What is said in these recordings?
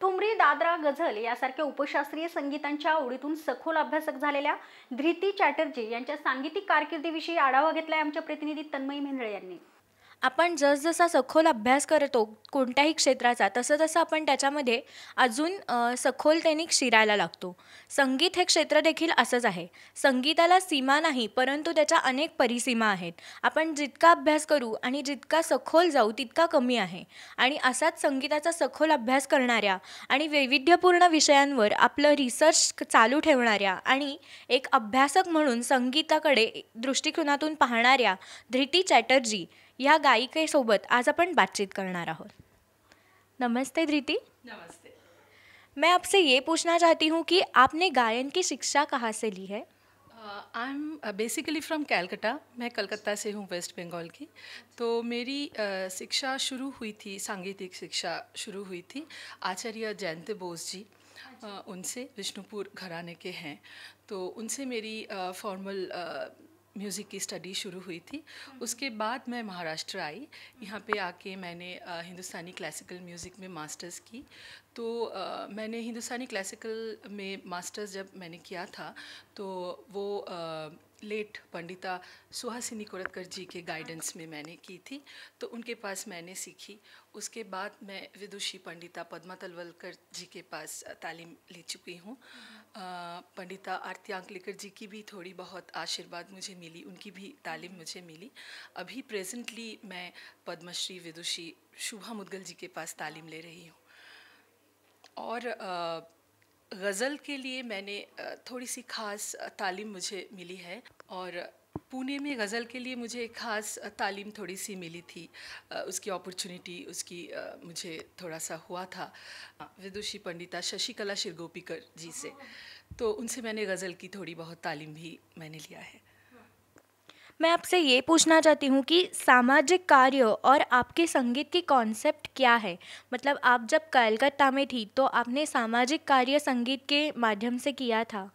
ठुमरी दादरा गझल यासारख्या उपशास्त्रीय संगीतांच्या आवडीतून सखोल अभ्यासक झालेल्या धृती चॅटर्जी यांच्या सांगीतिक कारकिर्दीविषयी आढावा घेतलाय आमच्या प्रतिनिधी तन्मयी मेंढळे यांनी आपण जसजसा सखोल अभ्यास करतो कोणत्याही क्षेत्राचा तसं तसं आपण त्याच्यामध्ये अजून सखोलतेने शिरायला लागतो संगीत हे क्षेत्र देखील असंच आहे संगीताला सीमा नाही परंतु त्याच्या अनेक परिसीमा आहेत आपण जितका अभ्यास करू आणि जितका सखोल जाऊ तितका कमी आहे आणि असाच संगीताचा सखोल अभ्यास करणाऱ्या आणि वैविध्यपूर्ण विषयांवर आपलं रिसर्च चालू ठेवणाऱ्या आणि एक अभ्यासक म्हणून संगीताकडे दृष्टिकोनातून पाहणाऱ्या धृती चॅटर्जी या गायिकेसोबत आज आपण बातचीत करणार आहोत नमस्ते धृति नमस्ते मैं आपसे ये पूछना चाहती हूँ कि आपने गायन की शिक्षा कहाँ से ली है I am basically from Calcutta मैं कलकत्ता से हूँ वेस्ट बंगाल की तो मेरी uh, शिक्षा शुरू हुई थी सांगीतिक शिक्षा शुरू हुई थी आचार्य जयंत बोस जी uh, उनसे विष्णुपुर घराने के हैं तो उनसे मेरी फॉर्मल uh, uh म्यूज़िक की स्टडी शुरू हुई थी उसके बाद मैं महाराष्ट्र आई यहाँ पे आके मैंने हिंदुस्तानी क्लासिकल म्यूज़िक में मास्टर्स की तो आ, मैंने हिंदुस्तानी क्लासिकल में मास्टर्स जब मैंने किया था तो वो आ, लेट पंडिता सुहासिनी कोरतकर जी के गाइडेंस में मैंने की थी तो उनके पास मैंने सीखी उसके बाद मैं विदुषी पंडिता पद्मा तलवलकर जी के पास तालीम ले चुकी हूँ पंडिता आरती आंकलेकर जी की भी थोड़ी बहुत आशीर्वाद मुझे मिली उनकी भी तालीम मुझे मिली अभी प्रेजेंटली मैं पद्मश्री विदुषी शुभा मुदगल जी के पास तालीम ले रही हूँ और गज़ल के लिए मैंने थोड़ी सी ख़ास तालीम मुझे मिली है और पुणे में गज़ल के लिए मुझे एक ख़ास तालीम थोड़ी सी मिली थी उसकी अपॉर्चुनिटी उसकी मुझे थोड़ा सा हुआ था विदुषी पंडिता शशिकला शिरगोपीकर जी से तो उनसे मैंने गज़ल की थोड़ी बहुत तालीम भी मैंने लिया है मैं आपसे ये पूछना चाहती हूँ कि सामाजिक कार्य और आपके संगीत की कॉन्सेप्ट क्या है मतलब आप जब कलकत्ता में थी तो आपने सामाजिक कार्य संगीत के माध्यम से किया था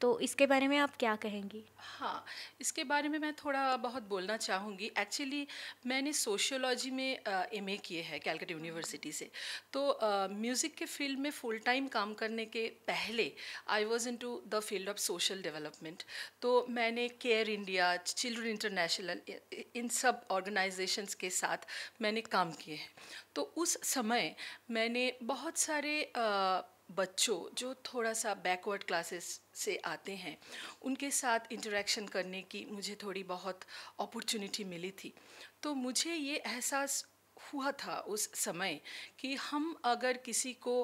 तो इसके बारे में आप क्या कहेंगी हाँ इसके बारे में मैं थोड़ा बहुत बोलना चाहूँगी एक्चुअली मैंने सोशियोलॉजी में एम ए किए हैं कैलकट यूनिवर्सिटी हम्म। से तो म्यूज़िक के फील्ड में फुल टाइम काम करने के पहले I was into the field of social development तो मैंने केयर इंडिया चिल्ड्रन इंटरनेशनल इन सब ऑर्गेनाइजेशंस के साथ मैंने काम किए हैं तो उस समय मैंने बहुत सारे uh, बच्चों जो थोड़ा सा बैकवर्ड क्लासेस से आते हैं उनके साथ इंटरेक्शन करने की मुझे थोड़ी बहुत अपॉर्चुनिटी मिली थी तो मुझे ये एहसास हुआ था उस समय कि हम अगर किसी को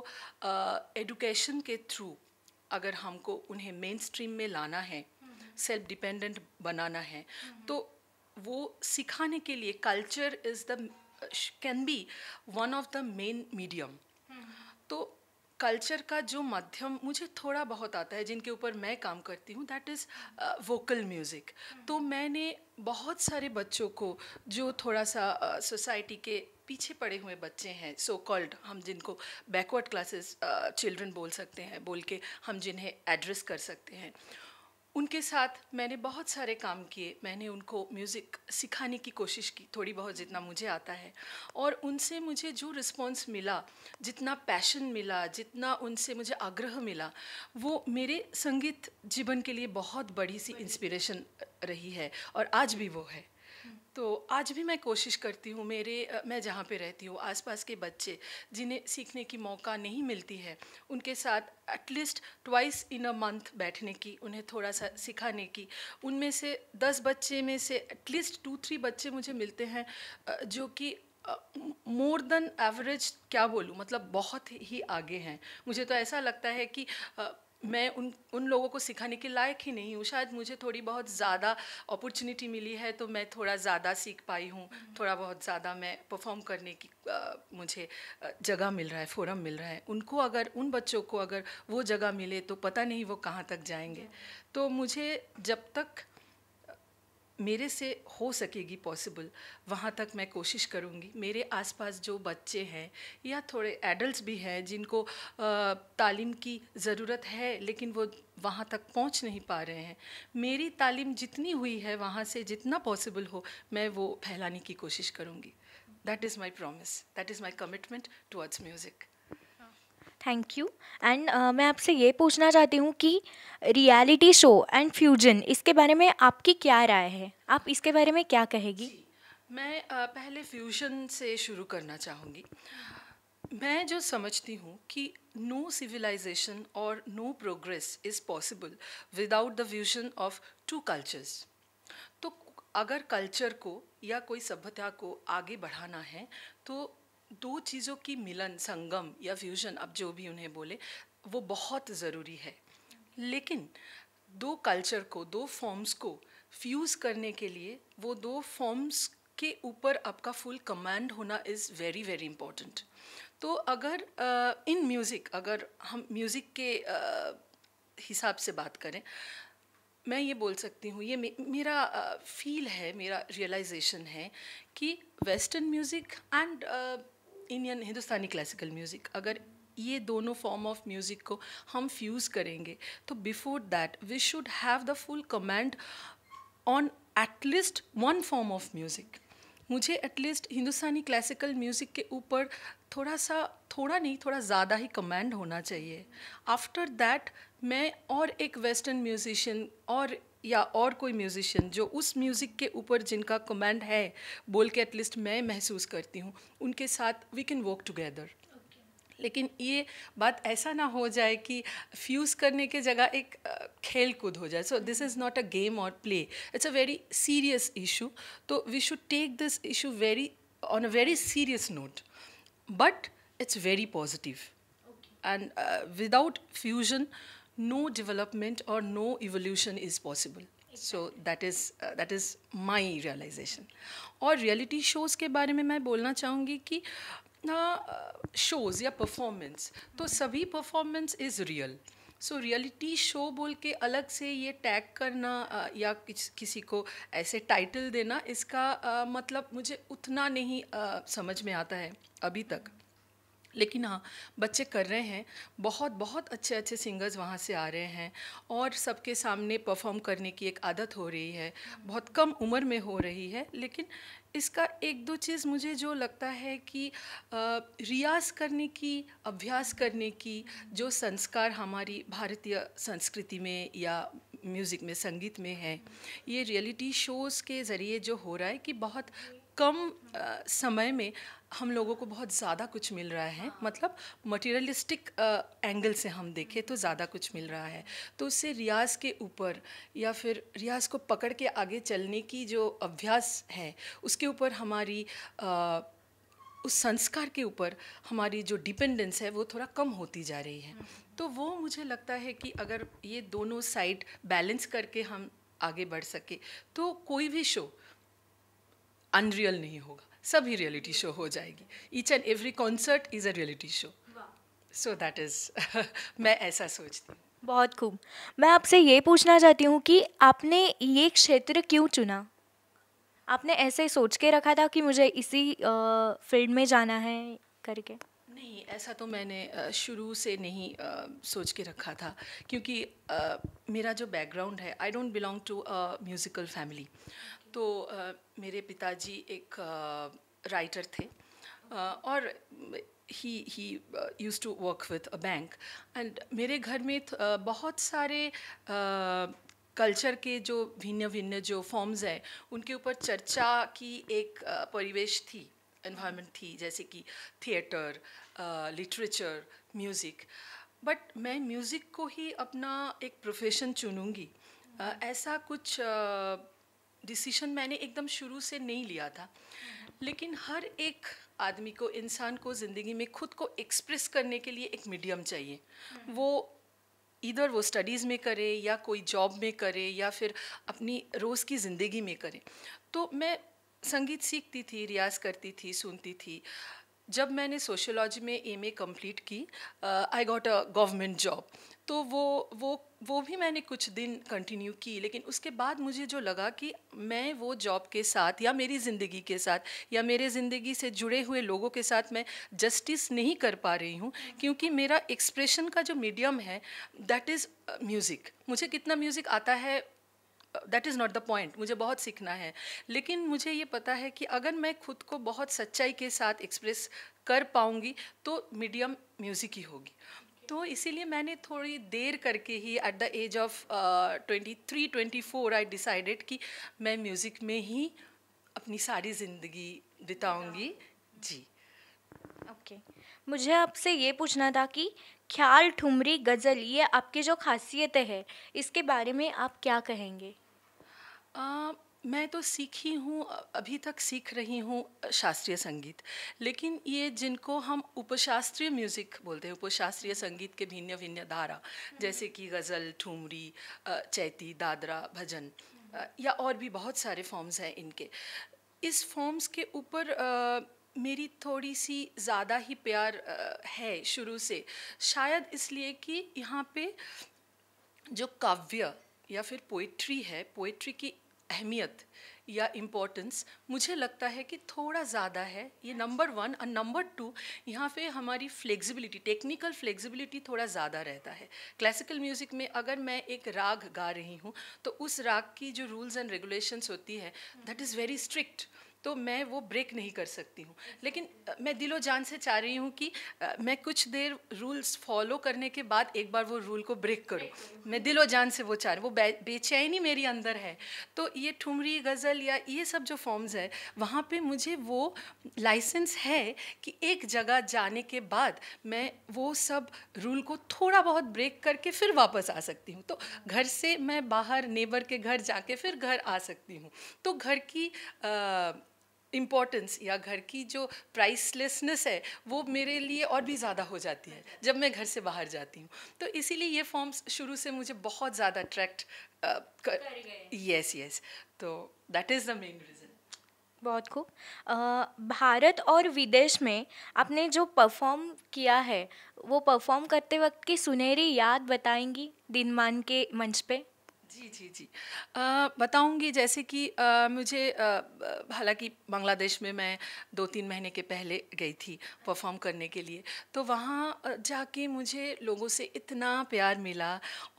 एडुकेशन के थ्रू अगर हमको उन्हें मेन स्ट्रीम में लाना है सेल्फ डिपेंडेंट बनाना है तो वो सिखाने के लिए culture is the can be one of the main medium तो कल्चर का जो माध्यम मुझे थोड़ा बहुत आता है जिनके ऊपर मैं काम करती हूँ दैट इज़ वोकल म्यूज़िक तो मैंने बहुत सारे बच्चों को जो थोड़ा सा सोसाइटी uh, के पीछे पड़े हुए बच्चे हैं सो so कॉल्ड हम जिनको बैकवर्ड क्लासेस चिल्ड्रन बोल सकते हैं बोल के हम जिन्हें एड्रेस कर सकते हैं उनके साथ मैंने बहुत सारे काम किए मैंने उनको म्यूज़िक सिखाने की कोशिश की थोड़ी बहुत जितना मुझे आता है और उनसे मुझे जो रिस्पॉन्स मिला जितना पैशन मिला जितना उनसे मुझे आग्रह मिला वो मेरे संगीत जीवन के लिए बहुत बड़ी सी इंस्पिरेशन रही है और आज भी वो है तो आज भी मैं कोशिश करती हूँ मेरे मैं जहाँ पे रहती हूँ आसपास के बच्चे जिन्हें सीखने की मौका नहीं मिलती है उनके साथ at least twice in a month बैठने की उन्हें थोड़ा सा सिखाने की उनमें से दस बच्चे में से एटलीस्ट टू थ्री बच्चे मुझे मिलते हैं जो कि मोर देन एवरेज क्या बोलूँ मतलब बहुत ही आगे हैं मुझे तो ऐसा लगता है कि uh, मैं उन उन लोगों को सिखाने के लायक ही नहीं हूँ शायद मुझे थोड़ी बहुत ज़्यादा अपॉर्चुनिटी मिली है तो मैं थोड़ा ज़्यादा सीख पाई हूँ हम्म। थोड़ा बहुत ज़्यादा मैं परफॉर्म करने की आ, मुझे जगह मिल रहा है फोरम मिल रहा है उनको अगर उन बच्चों को अगर वो जगह मिले तो पता नहीं वो कहाँ तक जाएंगे तो मुझे जब तक मेरे से हो सकेगी पॉसिबल वहाँ तक मैं कोशिश करूँगी मेरे आसपास जो बच्चे हैं या थोड़े एडल्ट्स भी हैं जिनको तालीम की ज़रूरत है लेकिन वो वहाँ तक पहुँच नहीं पा रहे हैं मेरी तालीम जितनी हुई है वहाँ से जितना पॉसिबल हो मैं वो फैलाने की कोशिश करूँगी that is my promise that is my commitment towards music thank you and मैं आपसे ये पूछना चाहती हूँ कि रियलिटी शो एंड फ्यूजन इसके बारे में आपकी क्या राय है आप इसके बारे में क्या कहेगी मैं आ, पहले फ्यूजन से शुरू करना चाहूँगी मैं जो समझती हूँ कि नो सिविलाइजेशन और no progress is possible without the fusion of two cultures तो अगर कल्चर को या कोई सभ्यता को आगे बढ़ाना है तो दो चीज़ों की मिलन संगम या फ्यूजन अब जो भी उन्हें बोले वो बहुत ज़रूरी है लेकिन दो कल्चर को दो फॉर्म्स को फ्यूज़ करने के लिए वो दो फॉर्म्स के ऊपर आपका फुल कमांड होना इज़ वेरी वेरी इम्पोर्टेंट तो अगर इन म्यूज़िक अगर हम म्यूज़िक के हिसाब से बात करें मैं ये बोल सकती हूँ ये मे, मेरा फील है मेरा रियलाइजेशन है कि western music and Indian Hindustani classical music अगर ये दोनों फॉर्म ऑफ म्यूज़िक को हम फ्यूज़ करेंगे तो before that we should have the full command on at least one form of music मुझे एटलीस्ट हिंदुस्तानी क्लासिकल म्यूज़िक के ऊपर थोड़ा सा थोड़ा नहीं थोड़ा ज़्यादा ही कमांड होना चाहिए आफ्टर दैट मैं और एक वेस्टर्न म्यूजिशियन और या और कोई म्यूज़िशियन जो उस म्यूज़िक के ऊपर जिनका कमेंड है बोल के एटलीस्ट मैं महसूस करती हूँ उनके साथ वी कैन वर्क टुगेदर लेकिन ये बात ऐसा ना हो जाए कि फ्यूज़ करने के जगह एक खेल कूद हो जाए so this is not a game और play it's a very serious issue so we should take this issue very on a very serious note but it's very positive and without fusion no development or no evolution is possible so that is that is my realisation और reality shows के बारे में मैं बोलना चाहूँगी कि shows uh, या performance तो सभी performance is real so reality show बोल के अलग से ये टैग करना uh, या किसी को ऐसे टाइटल देना इसका uh, मतलब मुझे उतना नहीं समझ में आता है अभी तक लेकिन हाँ बच्चे कर रहे हैं बहुत बहुत अच्छे अच्छे सिंगर्स वहाँ से आ रहे हैं और सबके सामने परफॉर्म करने की एक आदत हो रही है बहुत कम उम्र में हो रही है लेकिन इसका एक दो चीज़ मुझे जो लगता है कि रियाज करने की अभ्यास करने की जो संस्कार हमारी भारतीय संस्कृति में या म्यूज़िक में संगीत में है ये रियलिटी शोज़ के ज़रिए जो हो रहा है कि बहुत कम समय में हम लोगों को बहुत ज़्यादा कुछ मिल रहा है हाँ। मतलब मटेरियलिस्टिक एंगल से हम देखें तो ज़्यादा कुछ मिल रहा है तो उससे रियाज के ऊपर या फिर रियाज को पकड़ के आगे चलने की जो अभ्यास है उसके ऊपर हमारी आ, उस संस्कार के ऊपर हमारी जो डिपेंडेंस है वो थोड़ा कम होती जा रही है हाँ। तो वो मुझे लगता है कि अगर ये दोनों साइड बैलेंस करके हम आगे बढ़ सके तो कोई भी शो अनरियल नहीं होगा सभी रियलिटी शो हो जाएगी each and every concert is a reality show so that is मैं ऐसा सोचती हूँ बहुत खूब मैं आपसे ये पूछना चाहती हूँ कि आपने ये क्षेत्र क्यों चुना आपने ऐसे सोच के रखा था कि मुझे इसी फील्ड में जाना है करके नहीं ऐसा तो मैंने शुरू से नहीं आ, सोच के रखा था क्योंकि आ, मेरा जो बैकग्राउंड है I don't belong to a musical family तो आ, मेरे पिताजी एक राइटर थे और he he used to work with a bank and मेरे घर में बहुत सारे कल्चर के जो भिन्न भिन्न जो फॉर्म्स हैं उनके ऊपर चर्चा की एक परिवेश थी इन्वायरमेंट थी जैसे कि थिएटर लिटरेचर म्यूज़िक बट मैं म्यूज़िक को ही अपना एक प्रोफेशन चुनूँगी ऐसा कुछ डिसीशन मैंने एकदम शुरू से नहीं लिया था लेकिन हर एक आदमी को इंसान को ज़िंदगी में खुद को एक्सप्रेस करने के लिए एक मीडियम चाहिए हम्म। वो इधर वो स्टडीज़ में करे या कोई जॉब में करे या फिर अपनी रोज़ की ज़िंदगी में करे तो मैं संगीत सीखती थी रियाज करती थी सुनती थी जब मैंने सोशोलॉजी में एम ए कम्प्लीट की I got a government job तो वो वो वो भी मैंने कुछ दिन कंटिन्यू की लेकिन उसके बाद मुझे जो लगा कि मैं वो जॉब के साथ या मेरी ज़िंदगी के साथ या मेरे ज़िंदगी से जुड़े हुए लोगों के साथ मैं जस्टिस नहीं कर पा रही हूँ क्योंकि मेरा एक्सप्रेशन का जो मीडियम है दैट इज़ म्यूज़िक मुझे कितना म्यूज़िक आता है that is not the point मुझे बहुत सीखना है लेकिन मुझे ये पता है कि अगर मैं खुद को बहुत सच्चाई के साथ एक्सप्रेस कर पाऊँगी तो मीडियम म्यूज़िक ही होगी तो इसीलिए मैंने थोड़ी देर करके ही at the age of twenty three twenty four I decided कि मैं म्यूज़िक में ही अपनी सारी ज़िंदगी बिताऊँगी जी ओके okay. मुझे आपसे ये पूछना था कि ख्याल ठुमरी गज़ल ये आपकी जो खासियत है इसके बारे में आप क्या कहेंगे आ, मैं तो सीखी हूँ अभी तक सीख रही हूँ शास्त्रीय संगीत लेकिन ये जिनको हम उपशास्त्रीय म्यूज़िक बोलते हैं उपशास्त्रीय संगीत के भिन्न भिन्न धारा जैसे कि गज़ल ठुमरी चैती दादरा भजन या और भी बहुत सारे फॉर्म्स हैं इनके इस फॉर्म्स के ऊपर मेरी थोड़ी सी ज़्यादा ही प्यार है शुरू से शायद इसलिए कि यहाँ पे जो काव्य या फिर पोइट्री है पोइट्री की अहमियत या इम्पोर्टेंस मुझे लगता है कि थोड़ा ज़्यादा है ये नंबर वन और नंबर टू यहाँ पे हमारी फ्लेक्सिबिलिटी टेक्निकल फ्लेक्सिबिलिटी थोड़ा ज़्यादा रहता है क्लासिकल म्यूज़िक में अगर मैं एक राग गा रही हूँ तो उस राग की जो रूल्स एंड रेगुलेशंस होती है दैट इज़ वेरी स्ट्रिक्ट तो मैं वो ब्रेक नहीं कर सकती हूँ लेकिन मैं दिलो जान से चाह रही हूँ कि मैं कुछ देर रूल्स फॉलो करने के बाद एक बार वो रूल को ब्रेक करूँ मैं दिलो जान से वो चाह रही हूँ वो बेचैनी मेरी अंदर है तो ये ठुमरी गज़ल या ये सब जो फॉर्म्स है वहाँ पर मुझे वो लाइसेंस है कि एक जगह जाने के बाद मैं वो सब रूल को थोड़ा बहुत ब्रेक करके फिर वापस आ सकती हूँ तो घर से मैं बाहर नेबर के घर जाके फिर घर आ सकती हूँ तो घर की आ, इम्पोर्टेंस या घर की जो प्राइसलेसनेस है वो मेरे लिए और भी ज़्यादा हो जाती है जब मैं घर से बाहर जाती हूँ तो इसीलिए ये फॉर्म्स शुरू से मुझे बहुत ज़्यादा अट्रैक्ट कर यस यस तो that is the main reason बहुत खूब भारत और विदेश में आपने जो परफॉर्म किया है वो परफॉर्म करते वक्त की सुनहरी याद बताएंगी दिनमान के मंच पे जी जी जी बताऊंगी जैसे कि आ, मुझे हालांकि बांग्लादेश में मैं दो तीन महीने के पहले गई थी परफॉर्म करने के लिए तो वहाँ जाके मुझे लोगों से इतना प्यार मिला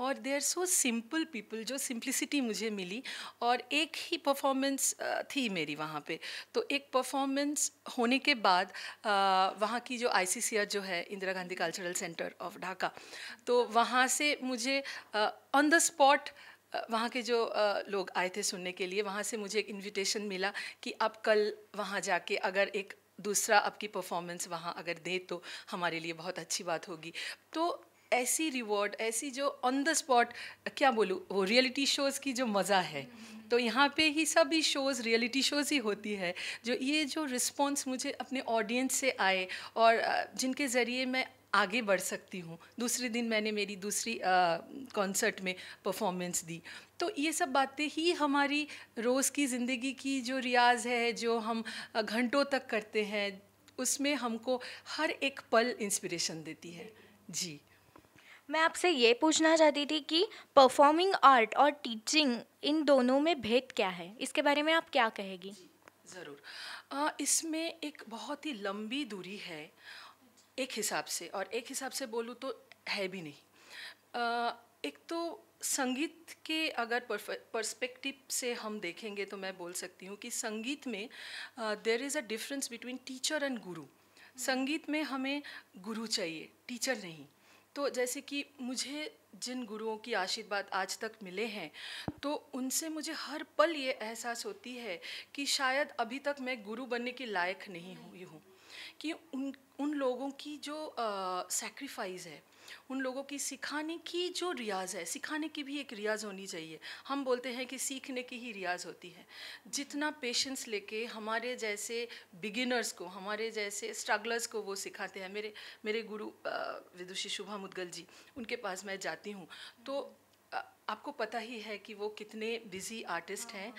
और they are so simple people जो सिंप्लिसिटी मुझे मिली और एक ही परफॉर्मेंस थी मेरी वहाँ पे तो एक परफॉर्मेंस होने के बाद वहाँ की जो आई जो है Indira Gandhi cultural centre of Dhaka तो वहाँ से मुझे आ, ऑन द स्पॉट वहाँ के जो uh, लोग आए थे सुनने के लिए वहाँ से मुझे एक इनविटेशन मिला कि आप कल वहाँ जाके अगर एक दूसरा आपकी परफॉर्मेंस वहाँ अगर दें तो हमारे लिए बहुत अच्छी बात होगी तो ऐसी रिवॉर्ड ऐसी जो ऑन द स्पॉट क्या बोलूँ वो रियलिटी शोज़ की जो मज़ा है तो यहाँ पे ही सभी शोज़ रियलिटी शोज़ ही होती है जो ये जो रिस्पॉन्स मुझे अपने ऑडियंस से आए और uh, जिनके ज़रिए मैं आगे बढ़ सकती हूँ दूसरे दिन मैंने मेरी दूसरी कॉन्सर्ट में परफॉर्मेंस दी तो ये सब बातें ही हमारी रोज़ की ज़िंदगी की जो रियाज है जो हम घंटों तक करते हैं उसमें हमको हर एक पल इंस्पिरेशन देती है जी मैं आपसे ये पूछना चाहती थी कि परफॉर्मिंग आर्ट और टीचिंग इन दोनों में भेद क्या है इसके बारे में आप क्या कहेगी ज़रूर इसमें एक बहुत ही लंबी दूरी है एक हिसाब से और एक हिसाब से बोलूँ तो है भी नहीं एक तो संगीत के अगर पर्सपेक्टिव से हम देखेंगे तो मैं बोल सकती हूँ कि संगीत में there is a difference between teacher and guru संगीत में हमें गुरु चाहिए टीचर नहीं तो जैसे कि मुझे जिन गुरुओं की आशीर्वाद आज तक मिले हैं तो उनसे मुझे हर पल ये एहसास होती है कि शायद अभी तक मैं गुरु बनने के लायक नहीं हुई हूँ कि उन उन लोगों की जो सेक्रीफाइस है उन लोगों की सिखाने की जो रियाज है सिखाने की भी एक रियाज होनी चाहिए हम बोलते हैं कि सीखने की ही रियाज होती है जितना पेशेंस लेके हमारे जैसे बिगिनर्स को हमारे जैसे स्ट्रगलर्स को वो सिखाते हैं मेरे मेरे गुरु विदुषी शुभा मुदगल जी उनके पास मैं जाती हूँ तो आपको पता ही है कि वो कितने बिजी आर्टिस्ट हैं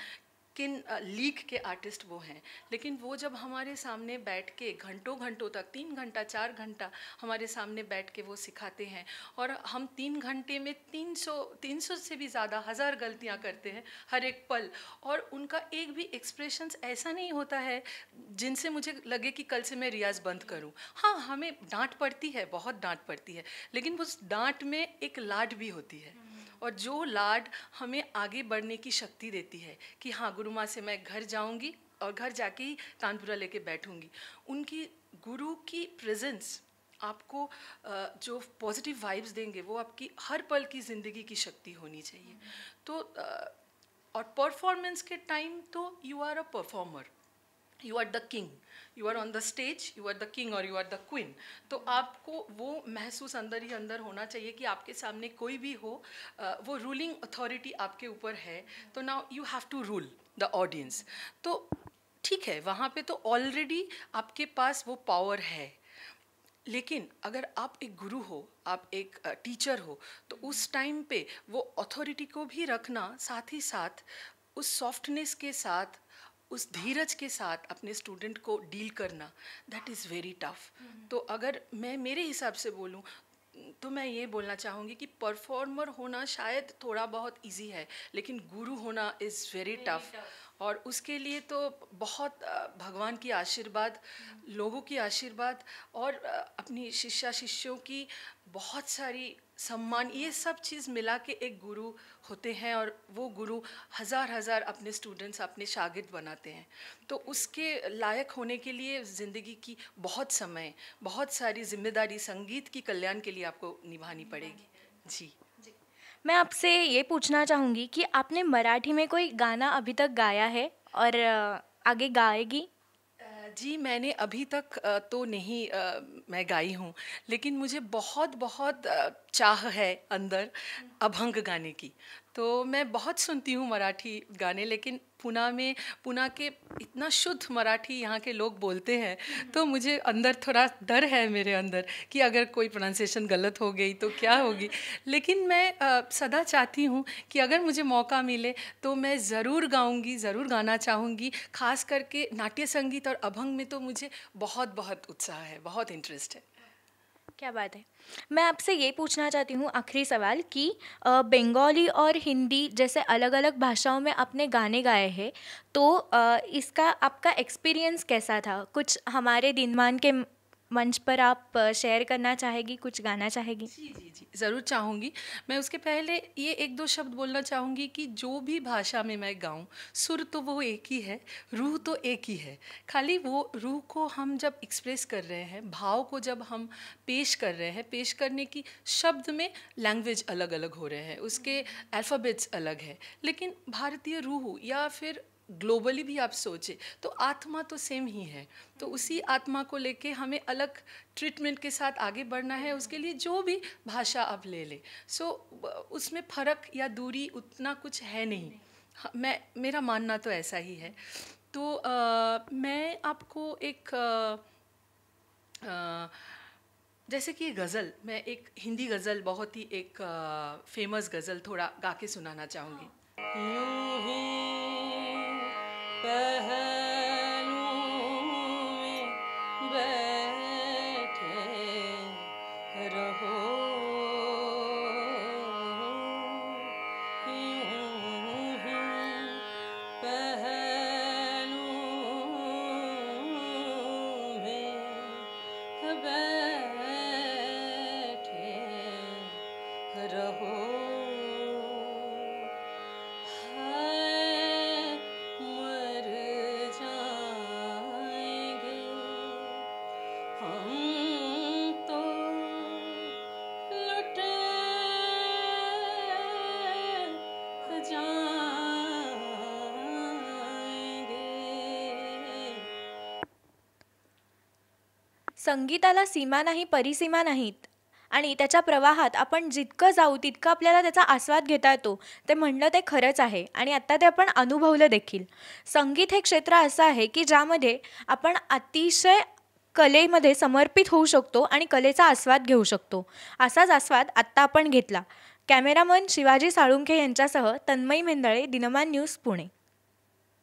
किन लीग के आर्टिस्ट वो हैं लेकिन वो जब हमारे सामने बैठ के घंटों घंटों तक तीन घंटा चार घंटा हमारे सामने बैठ के वो सिखाते हैं और हम तीन घंटे में तीन सौ तीन सौ से भी ज़्यादा हज़ार गलतियाँ करते हैं हर एक पल और उनका एक भी एक्सप्रेशन ऐसा नहीं होता है जिनसे मुझे लगे कि कल से मैं रियाज बंद करूँ हाँ हमें डांट पड़ती है बहुत डांट पड़ती है लेकिन उस डांट में एक लाड भी होती है और जो लाड हमें आगे बढ़ने की शक्ति देती है कि हाँ गुरु माँ से मैं घर जाऊँगी और घर जाके ही तानपुरा लेके बैठूँगी उनकी गुरु की प्रेजेंस आपको जो पॉजिटिव वाइब्स देंगे वो आपकी हर पल की ज़िंदगी की शक्ति होनी चाहिए तो और परफॉर्मेंस के टाइम तो you are a performer you are the king you are on the stage you are the king और यू आर द क्वीन तो आपको वो महसूस अंदर ही अंदर होना चाहिए कि आपके सामने कोई भी हो वो रूलिंग अथॉरिटी आपके ऊपर है तो now you have to rule the audience तो ठीक है वहाँ पे तो ऑलरेडी आपके पास वो पावर है लेकिन अगर आप एक गुरु हो आप एक टीचर हो तो उस टाइम पे वो अथॉरिटी को भी रखना साथ ही साथ उस सॉफ्टनेस के साथ उस धीरज के साथ अपने स्टूडेंट को डील करना दैट इज़ वेरी टफ तो अगर मैं मेरे हिसाब से बोलूँ तो मैं ये बोलना चाहूँगी कि परफॉर्मर होना शायद थोड़ा बहुत इजी है लेकिन गुरु होना इज़ वेरी टफ और उसके लिए तो बहुत भगवान की आशीर्वाद हम्म। लोगों की आशीर्वाद और अपनी शिष्या शिष्यों की बहुत सारी सम्मान ये सब चीज़ मिला के एक गुरु होते हैं और वो गुरु हज़ार हज़ार अपने स्टूडेंट्स अपने शागिद बनाते हैं तो उसके लायक होने के लिए ज़िंदगी की बहुत समय बहुत सारी जिम्मेदारी संगीत की कल्याण के लिए आपको निभानी पड़ेगी जी मैं आपसे ये पूछना चाहूँगी कि आपने मराठी में कोई गाना अभी तक गाया है और आगे गाएगी जी मैंने अभी तक तो नहीं मैं गाई हूँ लेकिन मुझे बहुत बहुत चाह है अंदर हम्म। अभंग गाने की तो मैं बहुत सुनती हूँ मराठी गाने लेकिन पुना में पुना के इतना शुद्ध मराठी यहाँ के लोग बोलते हैं तो मुझे अंदर थोड़ा डर है मेरे अंदर कि अगर कोई प्रोनाउंसिएशन गलत हो गई तो क्या होगी लेकिन मैं आ, सदा चाहती हूँ कि अगर मुझे मौका मिले तो मैं ज़रूर गाऊँगी ज़रूर गाना चाहूँगी ख़ास करके नाट्य संगीत और अभंग में तो मुझे बहुत बहुत उत्साह है बहुत इंटरेस्ट है क्या बात है मैं आपसे ये पूछना चाहती हूँ आखिरी सवाल कि बंगाली और हिंदी जैसे अलग अलग भाषाओं में आपने गाने गाए हैं तो आ, इसका आपका एक्सपीरियंस कैसा था कुछ हमारे दिनमान के मंच पर आप शेयर करना चाहेगी कुछ गाना चाहेगी जी जी जी ज़रूर चाहूँगी मैं उसके पहले ये एक दो शब्द बोलना चाहूँगी कि जो भी भाषा में मैं गाऊँ सुर तो वो एक ही है रूह तो एक ही है खाली वो रूह को हम जब एक्सप्रेस कर रहे हैं भाव को जब हम पेश कर रहे हैं पेश करने की शब्द में लैंग्वेज अलग अलग हो रहे हैं उसके अल्फ़ाबेट्स अलग है लेकिन भारतीय रूह या फिर ग्लोबली भी आप सोचे तो आत्मा तो सेम ही है तो उसी आत्मा को लेके हमें अलग ट्रीटमेंट के साथ आगे बढ़ना है उसके लिए जो भी भाषा आप ले लें सो so, उसमें फ़र्क या दूरी उतना कुछ है नहीं हाँ, मैं मेरा मानना तो ऐसा ही है तो आ, मैं आपको एक आ, आ, जैसे कि गज़ल मैं एक हिंदी गज़ल बहुत ही एक फेमस गज़ल थोड़ा गा के सुनाना चाहूँगी हाँ। पहा संगीताला सीमा नाही परिसीमा नाहीत आणि त्याच्या प्रवाहात आपण जितकं जाऊ तितकं आपल्याला त्याचा आस्वाद घेता येतो ते म्हणणं ते खरंच आहे आणि आत्ता ते आपण अनुभवलं देखील संगीत हे क्षेत्र असं आहे की ज्यामध्ये आपण अतिशय कलेमध्ये समर्पित होऊ शकतो आणि कलेचा आस्वाद घेऊ शकतो असाच आस्वाद आत्ता आपण घेतला कॅमेरामन शिवाजी साळुंखे यांच्यासह तन्मयी मेंदळे दिनमान न्यूज पुणे